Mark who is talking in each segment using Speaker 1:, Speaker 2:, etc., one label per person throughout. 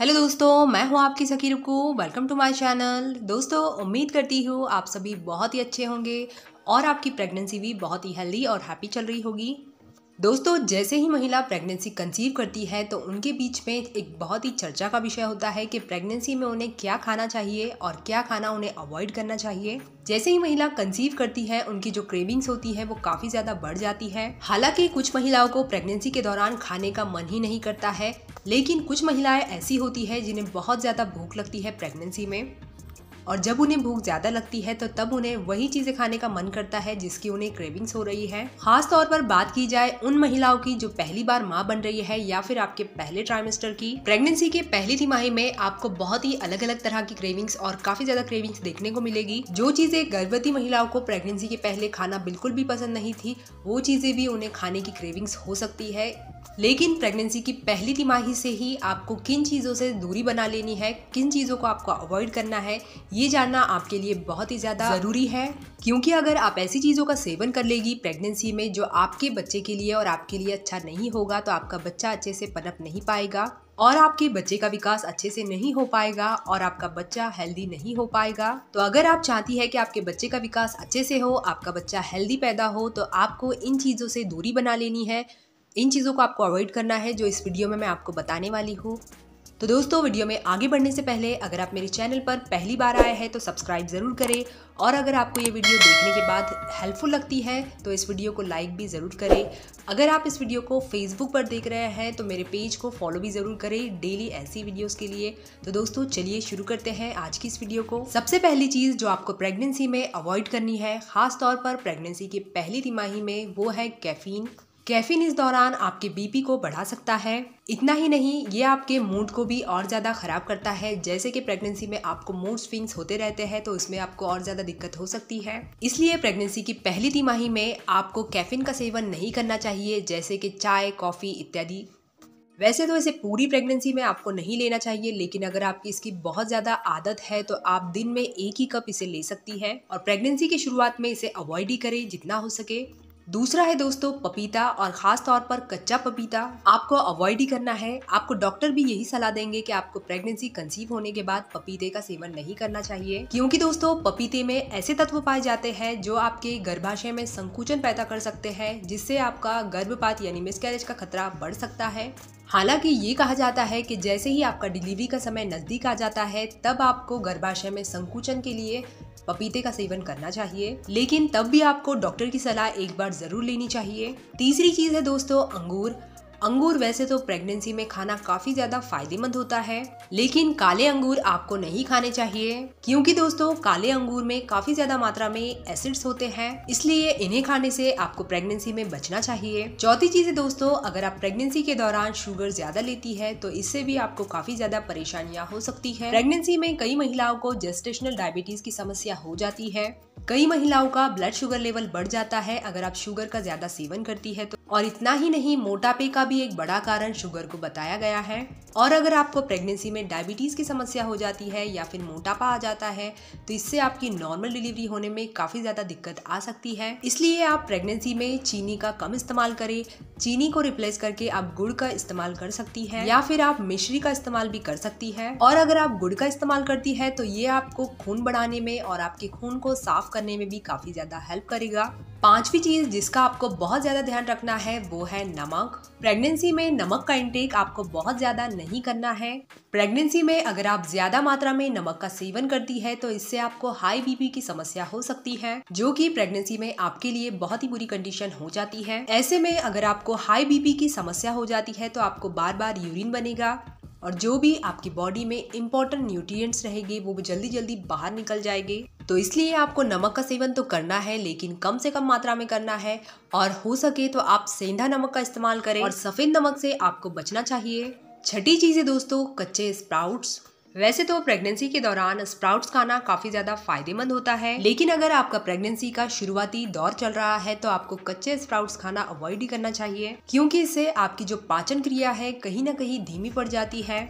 Speaker 1: hello दोस्तों मैं हूं आपकी सकी को वेलकम टू माय चैनल दोस्तों उम्मीद करती हूँ आप सभी बहुत ही अच्छे होंगे और आपकी प्रेगनेंसी भी बहुत ही हेल्दी और हैप्पी चल रही होगी दोस्तों जैसे ही महिला प्रेगनेंसी कंसीव करती है तो उनके बीच में एक बहुत ही चर्चा का विषय होता है कि प्रेगनेंसी में उन्हें क्या खाना चाहिए और क्या खाना उन्हें अवॉइड करना चाहिए जैसे ही महिला कंसीव करती है उनकी जो क्रेविंग्स होती है वो काफी ज्यादा बढ़ जाती है हालांकि कुछ महिलाओं को प्रेगनेंसी के दौरान खाने का मन ही नहीं करता है लेकिन कुछ महिलाएं ऐसी होती है जिन्हें बहुत ज्यादा भूख लगती है प्रेगनेंसी में और जब उन्हें भूख ज़्यादा लगती है तो तब उन्हें वही चीज़ें खाने का मन करता है जिसकी उन्हें क्रेविंग्स हो रही है खास तौर पर बात की जाए उन महिलाओं की जो पहली बार माँ बन रही है या फिर आपके पहले ट्राइमेस्टर की प्रेगनेंसी के पहली तिमाही में आपको बहुत ही अलग अलग तरह की क्रेविंग्स और काफी ज्यादा क्रेविंग्स देखने को मिलेगी जो चीजें गर्भवती महिलाओं को प्रेगनेंसी के पहले खाना बिल्कुल भी पसंद नहीं थी वो चीजें भी उन्हें खाने की क्रेविंग्स हो सकती है लेकिन प्रेगनेंसी की पहली तिमाही से ही आपको किन चीज़ों से दूरी बना लेनी है किन चीज़ों को आपको अवॉइड करना है ये जानना आपके लिए बहुत ही ज़्यादा ज़रूरी है क्योंकि अगर आप ऐसी चीज़ों का सेवन कर लेगी प्रेगनेंसी में जो आपके बच्चे के लिए और आपके लिए अच्छा नहीं होगा तो आपका बच्चा अच्छे से पनप नहीं पाएगा और आपके बच्चे का विकास अच्छे से नहीं हो पाएगा और आपका बच्चा हेल्दी नहीं हो पाएगा तो अगर आप चाहती है कि आपके बच्चे का विकास अच्छे से हो आपका बच्चा हेल्दी पैदा हो तो आपको इन चीज़ों से दूरी बना लेनी है इन चीज़ों को आपको अवॉइड करना है जो इस वीडियो में मैं आपको बताने वाली हूँ तो दोस्तों वीडियो में आगे बढ़ने से पहले अगर आप मेरे चैनल पर पहली बार आए हैं तो सब्सक्राइब ज़रूर करें और अगर आपको ये वीडियो देखने के बाद हेल्पफुल लगती है तो इस वीडियो को लाइक भी ज़रूर करें अगर आप इस वीडियो को फेसबुक पर देख रहे हैं तो मेरे पेज को फॉलो भी ज़रूर करें डेली ऐसी वीडियोज़ के लिए तो दोस्तों चलिए शुरू करते हैं आज की इस वीडियो को सबसे पहली चीज़ जो आपको प्रेगनेंसी में अवॉइड करनी है ख़ासतौर पर प्रेगनेंसी की पहली तिमाही में वो है कैफीन कैफीन इस दौरान आपके बीपी को बढ़ा सकता है इतना ही नहीं ये आपके मूड को भी और ज़्यादा ख़राब करता है जैसे कि प्रेगनेंसी में आपको मूड स्विंग्स होते रहते हैं तो इसमें आपको और ज़्यादा दिक्कत हो सकती है इसलिए प्रेगनेंसी की पहली तिमाही में आपको कैफीन का सेवन नहीं करना चाहिए जैसे कि चाय कॉफ़ी इत्यादि वैसे तो इसे पूरी प्रेगनेंसी में आपको नहीं लेना चाहिए लेकिन अगर आपकी इसकी बहुत ज़्यादा आदत है तो आप दिन में एक ही कप इसे ले सकती हैं और प्रेगनेंसी की शुरुआत में इसे अवॉइड ही करें जितना हो सके दूसरा है दोस्तों पपीता और खास तौर पर कच्चा पपीता आपको अवॉइड ही करना है आपको डॉक्टर भी यही सलाह देंगे कि आपको प्रेगनेंसी कंसीव होने के बाद पपीते का सेवन नहीं करना चाहिए क्योंकि दोस्तों पपीते में ऐसे तत्व पाए जाते हैं जो आपके गर्भाशय में संकुचन पैदा कर सकते हैं जिससे आपका गर्भपात यानी मिसकैरेज का खतरा बढ़ सकता है हालांकि ये कहा जाता है कि जैसे ही आपका डिलीवरी का समय नज़दीक आ जाता है तब आपको गर्भाशय में संकुचन के लिए पपीते का सेवन करना चाहिए लेकिन तब भी आपको डॉक्टर की सलाह एक बार जरूर लेनी चाहिए तीसरी चीज है दोस्तों अंगूर अंगूर वैसे तो प्रेगनेंसी में खाना काफी ज्यादा फायदेमंद होता है लेकिन काले अंगूर आपको नहीं खाने चाहिए क्योंकि दोस्तों काले अंगूर में काफी ज्यादा मात्रा में एसिड्स होते हैं इसलिए इन्हें खाने से आपको प्रेगनेंसी में बचना चाहिए चौथी चीज है दोस्तों अगर आप प्रेगनेंसी के दौरान शुगर ज्यादा लेती है तो इससे भी आपको काफी ज्यादा परेशानियां हो सकती है प्रेगनेंसी में कई महिलाओं को जेस्टेशनल डायबिटीज की समस्या हो जाती है कई महिलाओं का ब्लड शुगर लेवल बढ़ जाता है अगर आप शुगर का ज्यादा सेवन करती है तो और इतना ही नहीं मोटापे का भी एक बड़ा कारण शुगर को बताया गया है और अगर आपको प्रेगनेंसी में डायबिटीज़ की समस्या हो जाती है या फिर मोटापा आ जाता है तो इससे आपकी नॉर्मल डिलीवरी होने में काफ़ी ज़्यादा दिक्कत आ सकती है इसलिए आप प्रेगनेंसी में चीनी का कम इस्तेमाल करें चीनी को रिप्लेस करके आप गुड़ का इस्तेमाल कर सकती है या फिर आप मिश्री का इस्तेमाल भी कर सकती है और अगर आप गुड़ का इस्तेमाल करती है तो ये आपको खून बढ़ाने में और आपके खून को साफ करने में भी काफ़ी ज़्यादा हेल्प करेगा पांचवी चीज़ जिसका आपको बहुत ज़्यादा ध्यान रखना है वो है नमक प्रेगनेंसी में नमक का इंटेक आपको बहुत ज़्यादा नहीं करना है प्रेगनेंसी में अगर आप ज़्यादा मात्रा में नमक का सेवन करती है तो इससे आपको हाई बीपी की समस्या हो सकती है जो कि प्रेगनेंसी में आपके लिए बहुत ही बुरी कंडीशन हो जाती है ऐसे में अगर आपको हाई बीपी की समस्या हो जाती है तो आपको बार बार यूरिन बनेगा और जो भी आपकी बॉडी में इम्पोर्टेंट न्यूट्रिएंट्स रहेंगे वो जल्दी जल्दी बाहर निकल जाएंगे तो इसलिए आपको नमक का सेवन तो करना है लेकिन कम से कम मात्रा में करना है और हो सके तो आप सेंधा नमक का इस्तेमाल करें और सफ़ेद नमक से आपको बचना चाहिए छठी चीज़ है दोस्तों कच्चे स्प्राउट्स वैसे तो प्रेगनेंसी के दौरान स्प्राउट्स खाना काफी ज्यादा फायदेमंद होता है लेकिन अगर आपका प्रेगनेंसी का शुरुआती दौर चल रहा है तो आपको कच्चे स्प्राउट्स खाना अवॉइड ही करना चाहिए क्योंकि इससे आपकी जो पाचन क्रिया है कहीं ना कहीं धीमी पड़ जाती है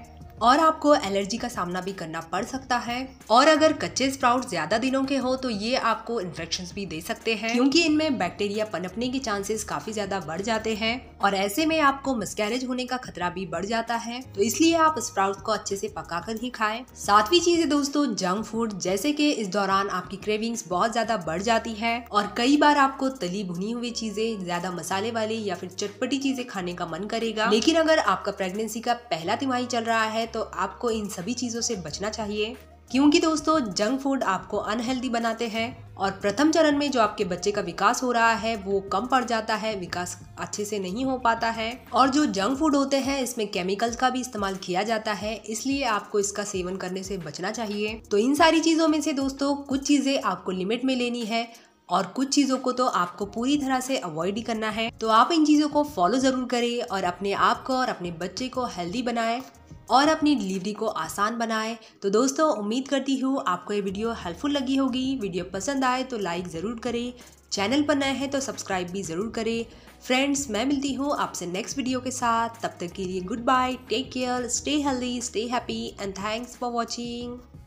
Speaker 1: और आपको एलर्जी का सामना भी करना पड़ सकता है और अगर कच्चे स्प्राउट ज्यादा दिनों के हो तो ये आपको इन्फेक्शन भी दे सकते हैं क्योंकि इनमें बैक्टीरिया पनपने के चांसेस काफी ज्यादा बढ़ जाते हैं और ऐसे में आपको मिसकैरेज होने का खतरा भी बढ़ जाता है तो इसलिए आप स्प्राउट को अच्छे से कर ही खाए सातवीं चीज है दोस्तों जंक फूड जैसे की इस दौरान आपकी क्रेविंग्स बहुत ज्यादा बढ़ जाती है और कई बार आपको तली भुनी हुई चीजें ज्यादा मसाले वाली या फिर चटपटी चीजें खाने का मन करेगा लेकिन अगर आपका प्रेगनेंसी का पहला तिमाही चल रहा है तो आपको इन सभी चीज़ों से बचना चाहिए क्योंकि दोस्तों जंक फूड आपको अनहेल्दी बनाते हैं और प्रथम चरण में जो आपके बच्चे का विकास हो रहा है वो कम पड़ जाता है विकास अच्छे से नहीं हो पाता है और जो जंक फूड होते हैं इसमें केमिकल्स का भी इस्तेमाल किया जाता है इसलिए आपको इसका सेवन करने से बचना चाहिए तो इन सारी चीज़ों में से दोस्तों कुछ चीज़ें आपको लिमिट में लेनी है और कुछ चीज़ों को तो आपको पूरी तरह से अवॉइड ही करना है तो आप इन चीज़ों को फॉलो ज़रूर करें और अपने आप को और अपने बच्चे को हेल्दी बनाएं और अपनी डिलीवरी को आसान बनाए तो दोस्तों उम्मीद करती हूँ आपको ये वीडियो हेल्पफुल लगी होगी वीडियो पसंद आए तो लाइक ज़रूर करें चैनल पर नए हैं तो सब्सक्राइब भी ज़रूर करें फ्रेंड्स मैं मिलती हूँ आपसे नेक्स्ट वीडियो के साथ तब तक के लिए good bye take care stay healthy stay happy and thanks for watching